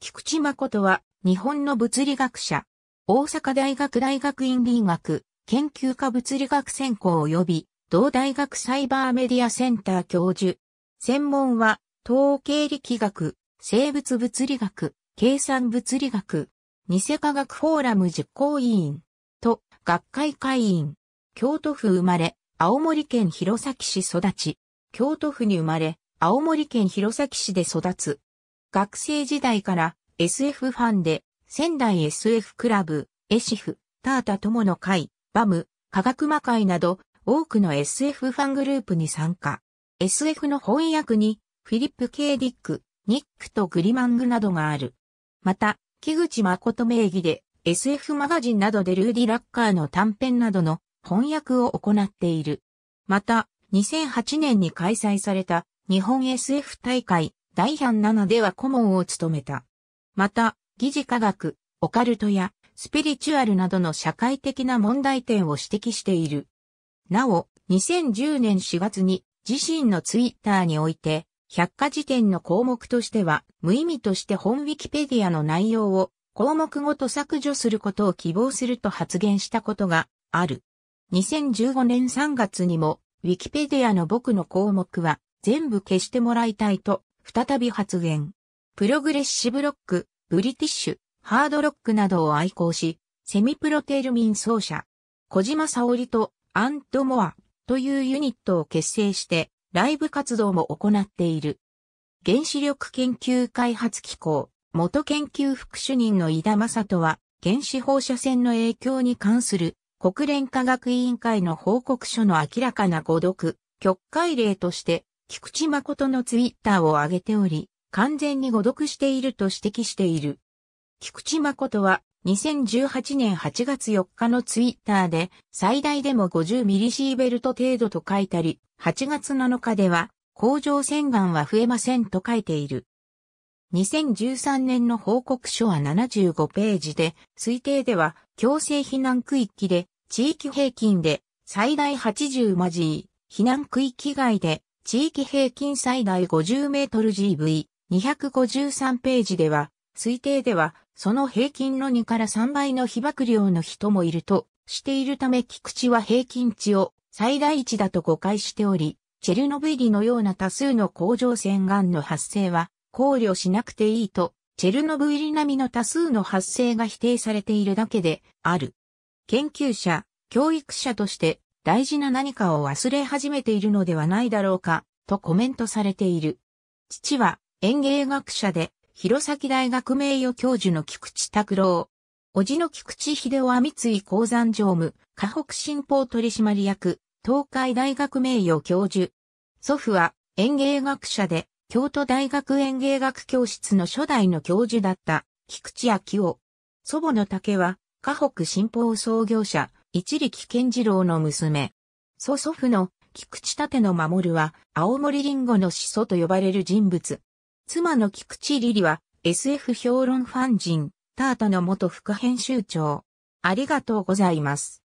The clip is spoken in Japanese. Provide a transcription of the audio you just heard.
菊池誠は日本の物理学者、大阪大学大学院理学研究科物理学専攻及び同大学サイバーメディアセンター教授。専門は統計力学、生物物理学、計算物理学、偽科学フォーラム実行委員と学会会員。京都府生まれ、青森県弘前市育ち。京都府に生まれ、青森県弘前市で育つ。学生時代から SF ファンで、仙台 SF クラブ、エシフ、タータ友の会、バム、科学魔会など、多くの SF ファングループに参加。SF の翻訳に、フィリップ・ケイ・ディック、ニックとグリマングなどがある。また、木口誠名義で、SF マガジンなどでルーディ・ラッカーの短編などの翻訳を行っている。また、2008年に開催された日本 SF 大会第1 7では顧問を務めた。また、疑似科学、オカルトやスピリチュアルなどの社会的な問題点を指摘している。なお、2010年4月に自身のツイッターにおいて、百科事典の項目としては、無意味として本ウィキペディアの内容を項目ごと削除することを希望すると発言したことがある。2015年3月にも、ウィキペディアの僕の項目は全部消してもらいたいと再び発言。プログレッシブロック、ブリティッシュ、ハードロックなどを愛好し、セミプロテルミン奏者、小島沙織とアントモアというユニットを結成して、ライブ活動も行っている。原子力研究開発機構、元研究副主任の井田正人は、原子放射線の影響に関する国連科学委員会の報告書の明らかな誤読、極解例として、菊池誠のツイッターを上げており、完全に誤読していると指摘している。菊池誠は2018年8月4日のツイッターで最大でも50ミリシーベルト程度と書いたり、8月7日では甲状腺がんは増えませんと書いている。2013年の報告書は75ページで、推定では強制避難区域で地域平均で最大80マジー、避難区域外で地域平均最大5 0ル GV253 ページでは、推定では、その平均の2から3倍の被爆量の人もいるとしているため菊池は平均値を最大値だと誤解しており、チェルノブイリのような多数の甲状腺がんの発生は考慮しなくていいと、チェルノブイリ並みの多数の発生が否定されているだけである。研究者、教育者として大事な何かを忘れ始めているのではないだろうか、とコメントされている。父は園芸学者で、弘前大学名誉教授の菊池拓郎。叔父の菊池秀夫は三井鉱山常務、河北新報取締役、東海大学名誉教授。祖父は園芸学者で、京都大学園芸学教室の初代の教授だった菊池昭夫。祖母の竹は、河北新報創業者、一力健次郎の娘。祖祖父の菊池盾の守は、青森んごの始祖と呼ばれる人物。妻の菊池リリは、SF 評論ファン人、タートの元副編集長。ありがとうございます。